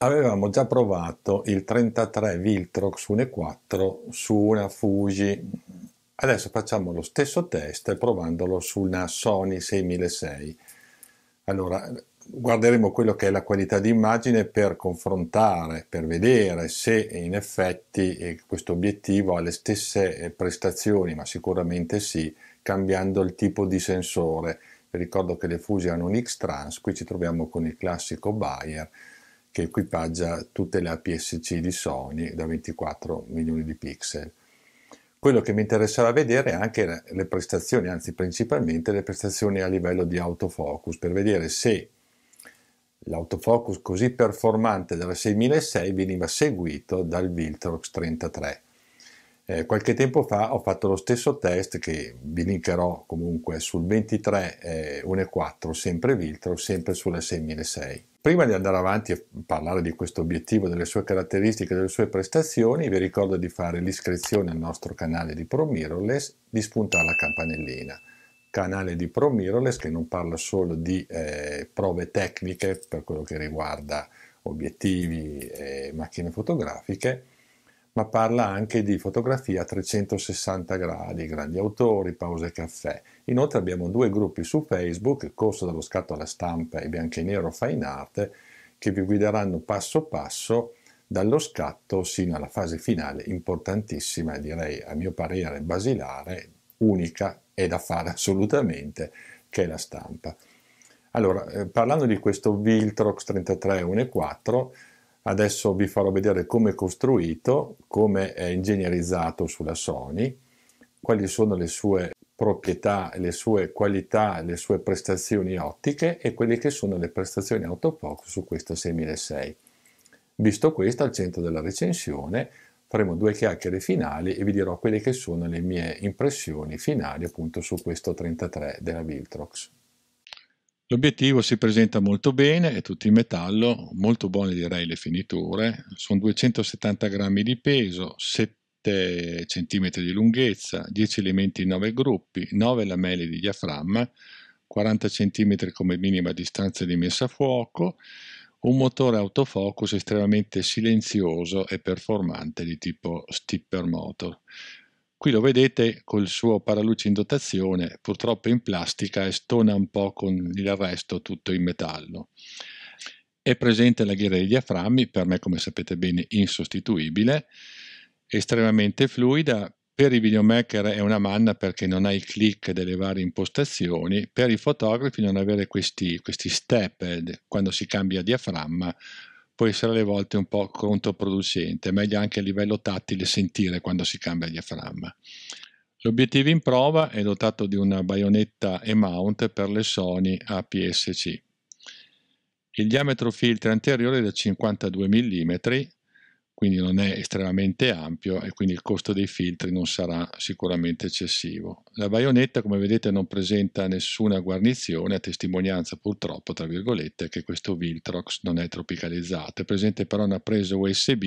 Avevamo già provato il 33 Viltrox 1.4 su una Fuji. Adesso facciamo lo stesso test provandolo su una Sony 6006. Allora, guarderemo quello che è la qualità di immagine per confrontare, per vedere se in effetti eh, questo obiettivo ha le stesse eh, prestazioni, ma sicuramente sì, cambiando il tipo di sensore. Vi ricordo che le Fuji hanno un X-Trans, qui ci troviamo con il classico Bayer che equipaggia tutte le APS-C di Sony da 24 milioni di pixel. Quello che mi interesserà vedere è anche le prestazioni, anzi principalmente le prestazioni a livello di autofocus, per vedere se l'autofocus così performante della 6006 veniva seguito dal Viltrox 33. Eh, qualche tempo fa ho fatto lo stesso test che vi linkerò comunque sul 23 eh, 1.4 sempre Viltrox, sempre sulla 6006. Prima di andare avanti e parlare di questo obiettivo, delle sue caratteristiche, delle sue prestazioni, vi ricordo di fare l'iscrizione al nostro canale di ProMirrorless, di spuntare la campanellina. Canale di ProMirrorless che non parla solo di eh, prove tecniche per quello che riguarda obiettivi e macchine fotografiche, ma parla anche di fotografia a 360 gradi, grandi autori, pause caffè. Inoltre abbiamo due gruppi su Facebook, corso dallo scatto alla stampa e bianco e fine art, che vi guideranno passo passo dallo scatto sino alla fase finale importantissima, direi a mio parere basilare, unica e da fare assolutamente, che è la stampa. Allora, eh, parlando di questo Viltrox 33 1.4, Adesso vi farò vedere come è costruito, come è ingegnerizzato sulla Sony, quali sono le sue proprietà, le sue qualità, le sue prestazioni ottiche e quelle che sono le prestazioni autofocus su questo 6006. Visto questo, al centro della recensione faremo due chiacchiere finali e vi dirò quelle che sono le mie impressioni finali appunto su questo 33 della Viltrox. L'obiettivo si presenta molto bene, è tutto in metallo, molto buone direi le finiture, sono 270 grammi di peso, 7 cm di lunghezza, 10 elementi in 9 gruppi, 9 lamelle di diaframma, 40 cm come minima distanza di messa a fuoco, un motore autofocus estremamente silenzioso e performante di tipo stipper motor. Qui lo vedete col suo paraluce in dotazione, purtroppo in plastica e stona un po' con il resto tutto in metallo. È presente la ghiera dei diaframmi, per me come sapete bene insostituibile, estremamente fluida, per i videomaker è una manna perché non ha i click delle varie impostazioni, per i fotografi non avere questi, questi step eh, quando si cambia diaframma può essere alle volte un po' controproducente, è meglio anche a livello tattile sentire quando si cambia il diaframma. L'obiettivo in prova è dotato di una baionetta e mount per le Sony APS-C. Il diametro filtro anteriore è da 52 mm quindi non è estremamente ampio e quindi il costo dei filtri non sarà sicuramente eccessivo. La baionetta come vedete non presenta nessuna guarnizione, a testimonianza purtroppo tra virgolette che questo Viltrox non è tropicalizzato, è presente però una presa USB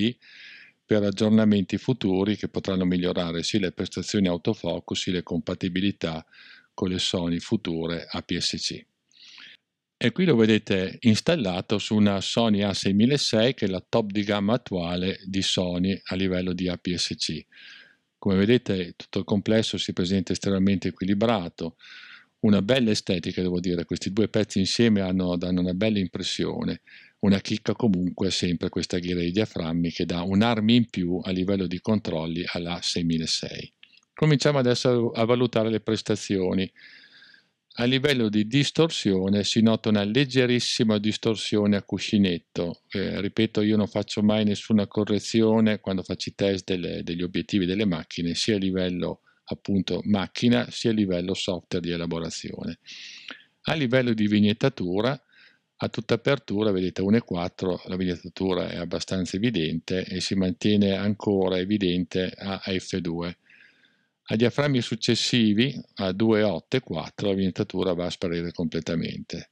per aggiornamenti futuri che potranno migliorare sia le prestazioni autofocus sia le compatibilità con le Sony future APS-C e qui lo vedete installato su una Sony A6600 che è la top di gamma attuale di Sony a livello di APS-C. Come vedete tutto il complesso si presenta estremamente equilibrato, una bella estetica devo dire, questi due pezzi insieme hanno, danno una bella impressione, una chicca comunque sempre questa ghiera di diaframmi che dà un'armi in più a livello di controlli alla 6600. Cominciamo adesso a valutare le prestazioni. A livello di distorsione si nota una leggerissima distorsione a cuscinetto. Eh, ripeto, io non faccio mai nessuna correzione quando faccio i test delle, degli obiettivi delle macchine, sia a livello appunto macchina, sia a livello software di elaborazione. A livello di vignettatura, a tutta apertura, vedete 1.4, la vignettatura è abbastanza evidente e si mantiene ancora evidente a F2 a diaframmi successivi, a e 4, la vignettatura va a sparire completamente.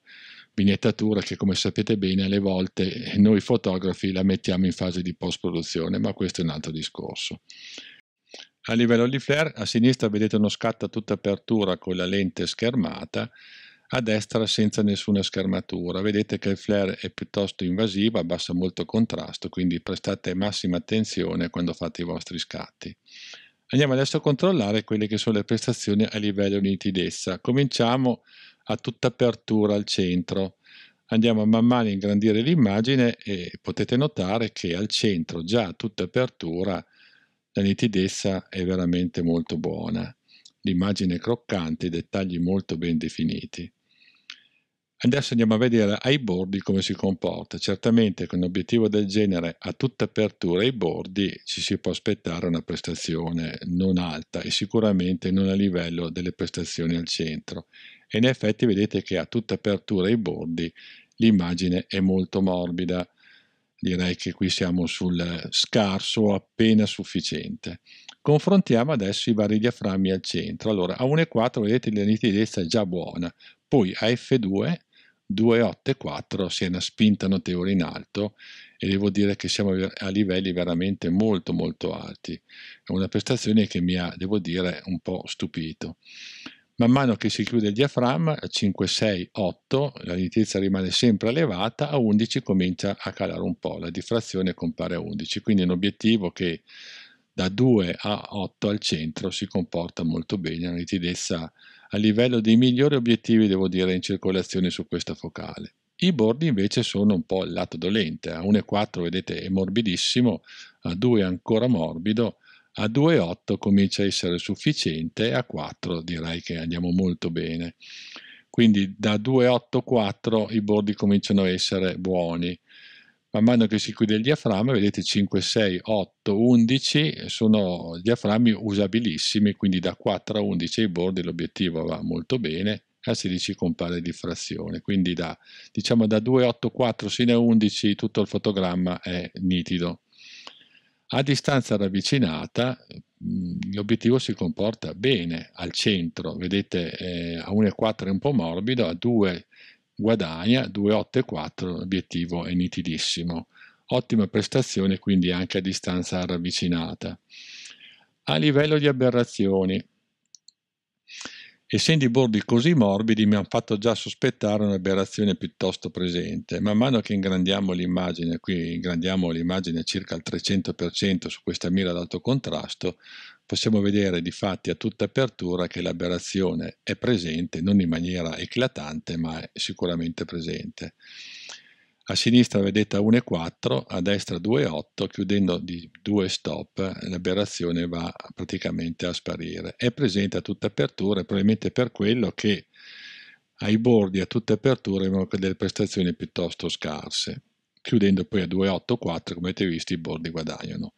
Vignettatura che, come sapete bene, alle volte noi fotografi la mettiamo in fase di post-produzione, ma questo è un altro discorso. A livello di flare, a sinistra vedete uno scatto a tutta apertura con la lente schermata, a destra senza nessuna schermatura. Vedete che il flare è piuttosto invasivo, abbassa molto contrasto, quindi prestate massima attenzione quando fate i vostri scatti. Andiamo adesso a controllare quelle che sono le prestazioni a livello di nitidezza. Cominciamo a tutta apertura al centro. Andiamo a man mano a ingrandire l'immagine e potete notare che al centro, già a tutta apertura, la nitidezza è veramente molto buona. L'immagine è croccante, i dettagli molto ben definiti. Adesso andiamo a vedere ai bordi come si comporta. Certamente con un obiettivo del genere a tutta apertura ai bordi ci si può aspettare una prestazione non alta e sicuramente non a livello delle prestazioni al centro. E in effetti vedete che a tutta apertura ai bordi l'immagine è molto morbida. Direi che qui siamo sul scarso o appena sufficiente. Confrontiamo adesso i vari diaframmi al centro. Allora, a 1,4 vedete la nitidezza è già buona, poi a F2 284 si è una spinta notevole in alto e devo dire che siamo a livelli veramente molto molto alti. È una prestazione che mi ha, devo dire, un po' stupito. Man mano che si chiude il diaframma, a 5, 6, 8, la nitezza rimane sempre elevata, a 11 comincia a calare un po', la diffrazione compare a 11, quindi è un obiettivo che da 2 a 8 al centro si comporta molto bene, una nitidezza a livello dei migliori obiettivi, devo dire, in circolazione su questa focale. I bordi invece sono un po' il lato dolente, a 1,4 vedete è morbidissimo, a 2 ancora morbido, a 2,8 comincia a essere sufficiente, a 4 direi che andiamo molto bene. Quindi da 2,8,4 i bordi cominciano a essere buoni man mano che si chiude il diaframma, vedete 5, 6, 8, 11, sono diaframmi usabilissimi, quindi da 4 a 11 ai bordi l'obiettivo va molto bene, a 16 compare diffrazione, quindi da, diciamo da 2, 8, 4 sino a 11 tutto il fotogramma è nitido. A distanza ravvicinata mm, l'obiettivo si comporta bene al centro, vedete eh, a 1,4 è un po' morbido, a 2 guadagna 284, l'obiettivo è nitidissimo. Ottima prestazione quindi anche a distanza ravvicinata. A livello di aberrazioni, essendo i bordi così morbidi mi hanno fatto già sospettare un'aberrazione piuttosto presente. Man mano che ingrandiamo l'immagine, qui ingrandiamo l'immagine circa al 300% su questa mira ad alto contrasto, possiamo vedere di fatti a tutta apertura che l'aberrazione è presente, non in maniera eclatante, ma è sicuramente presente. A sinistra vedete 1,4, a destra 2,8, chiudendo di 2 stop l'aberrazione va praticamente a sparire. È presente a tutta apertura, probabilmente per quello che ai bordi a tutta apertura abbiamo delle prestazioni piuttosto scarse chiudendo poi a 2,84 come avete visto i bordi guadagnano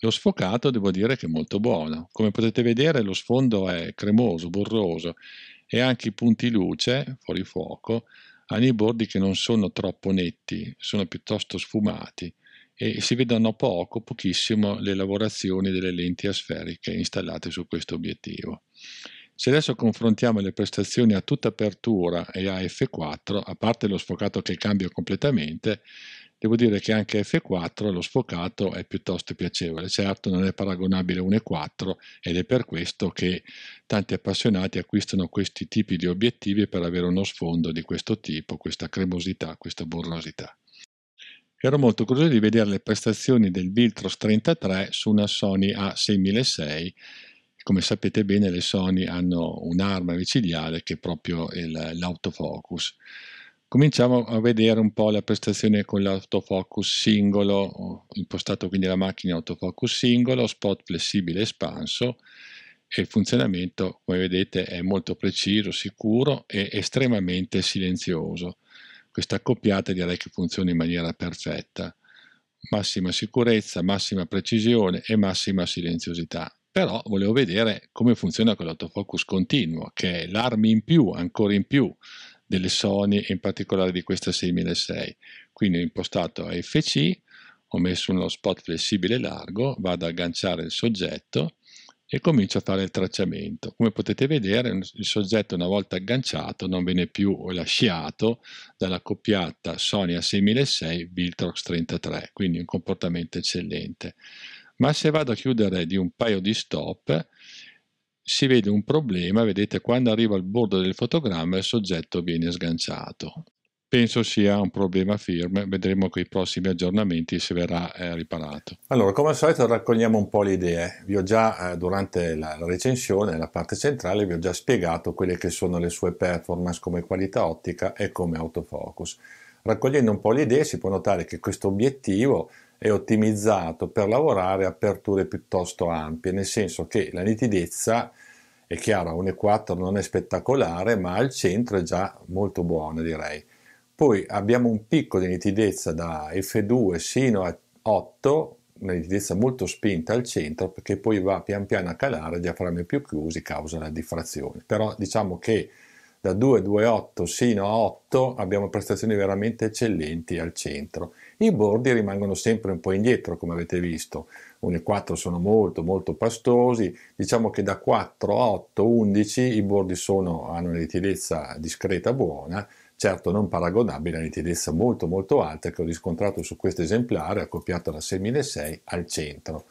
lo sfocato devo dire che è molto buono. Come potete vedere lo sfondo è cremoso, borroso e anche i punti luce, fuori fuoco, hanno i bordi che non sono troppo netti, sono piuttosto sfumati e si vedono poco, pochissimo le lavorazioni delle lenti asferiche installate su questo obiettivo. Se adesso confrontiamo le prestazioni a tutta apertura e a F4, a parte lo sfocato che cambia completamente, devo dire che anche F4 lo sfocato è piuttosto piacevole, certo non è paragonabile a 1.4 ed è per questo che tanti appassionati acquistano questi tipi di obiettivi per avere uno sfondo di questo tipo, questa cremosità, questa burrosità. Ero molto curioso di vedere le prestazioni del Viltros 33 su una Sony A6006 come sapete bene le Sony hanno un'arma micidiale che è proprio l'autofocus. Cominciamo a vedere un po' la prestazione con l'autofocus singolo, ho impostato quindi la macchina autofocus singolo, spot flessibile espanso e il funzionamento come vedete è molto preciso, sicuro e estremamente silenzioso. Questa accoppiata direi che funziona in maniera perfetta. Massima sicurezza, massima precisione e massima silenziosità però volevo vedere come funziona con l'autofocus continuo, che è l'arma in più, ancora in più delle Sony e in particolare di questa 6006. Quindi ho impostato AFC, ho messo uno spot flessibile largo, vado ad agganciare il soggetto e comincio a fare il tracciamento. Come potete vedere il soggetto una volta agganciato non viene più lasciato dalla coppiata Sony A6006 Viltrox 33, quindi un comportamento eccellente. Ma se vado a chiudere di un paio di stop si vede un problema, vedete quando arriva al bordo del fotogramma il soggetto viene sganciato. Penso sia un problema firme, vedremo con i prossimi aggiornamenti se verrà eh, riparato. Allora, come al solito raccogliamo un po' le idee. Vi ho già, eh, durante la recensione, la parte centrale, vi ho già spiegato quelle che sono le sue performance come qualità ottica e come autofocus. Raccogliendo un po' le idee si può notare che questo obiettivo è ottimizzato per lavorare aperture piuttosto ampie, nel senso che la nitidezza è chiaro, un E4 non è spettacolare, ma al centro è già molto buona, direi. Poi abbiamo un picco di nitidezza da F2 sino a 8, una nitidezza molto spinta al centro, perché poi va pian piano a calare, diaframmi più chiusi, causa la diffrazione. Però diciamo che da 2,28 sino a 8 abbiamo prestazioni veramente eccellenti al centro. I bordi rimangono sempre un po' indietro come avete visto, 1,4 sono molto molto pastosi, diciamo che da 4 a 8, 11 i bordi sono, hanno una nitidezza discreta buona, certo non paragonabile a nitidezza molto molto alta che ho riscontrato su questo esemplare accoppiato da 6006 al centro.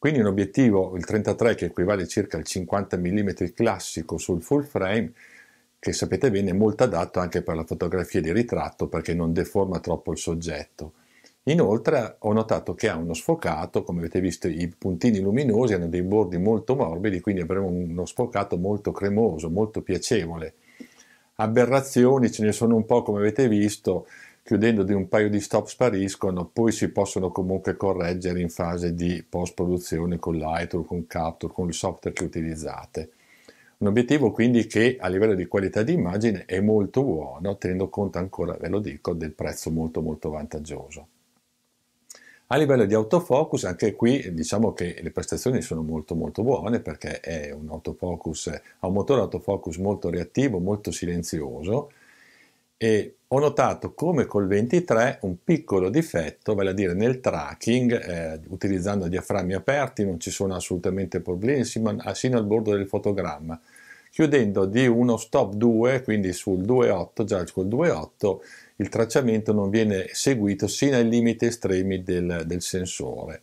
Quindi un obiettivo, il 33, che equivale circa al 50 mm classico sul full frame, che sapete bene è molto adatto anche per la fotografia di ritratto perché non deforma troppo il soggetto. Inoltre ho notato che ha uno sfocato, come avete visto i puntini luminosi hanno dei bordi molto morbidi, quindi avremo uno sfocato molto cremoso, molto piacevole. Aberrazioni ce ne sono un po' come avete visto, chiudendo di un paio di stop spariscono, poi si possono comunque correggere in fase di post-produzione con Lightroom, con Capture, con il software che utilizzate. Un obiettivo quindi che a livello di qualità di immagine è molto buono, tenendo conto ancora, ve lo dico, del prezzo molto molto vantaggioso. A livello di autofocus, anche qui diciamo che le prestazioni sono molto molto buone perché è un autofocus, ha un motore autofocus molto reattivo, molto silenzioso e ho notato come col 23 un piccolo difetto, vale a dire nel tracking, eh, utilizzando diaframmi aperti non ci sono assolutamente problemi, sino al bordo del fotogramma. Chiudendo di uno stop 2, quindi sul 2.8, già col 2.8, il tracciamento non viene seguito sino ai limiti estremi del, del sensore.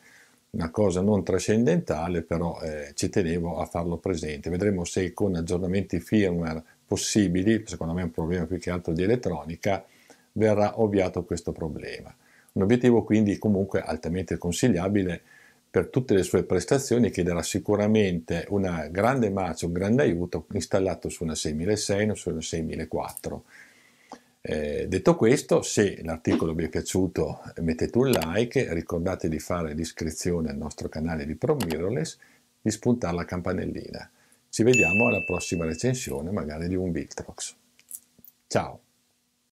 Una cosa non trascendentale, però eh, ci tenevo a farlo presente. Vedremo se con aggiornamenti firmware possibili, secondo me è un problema più che altro di elettronica, verrà ovviato questo problema. Un obiettivo quindi comunque altamente consigliabile per tutte le sue prestazioni che darà sicuramente una grande marcia, un grande aiuto installato su una 6006 o su una 6004. Eh, detto questo, se l'articolo vi è piaciuto mettete un like, ricordate di fare l'iscrizione al nostro canale di ProMirrorless, di spuntare la campanellina. Ci vediamo alla prossima recensione, magari di un Viltrox. Ciao!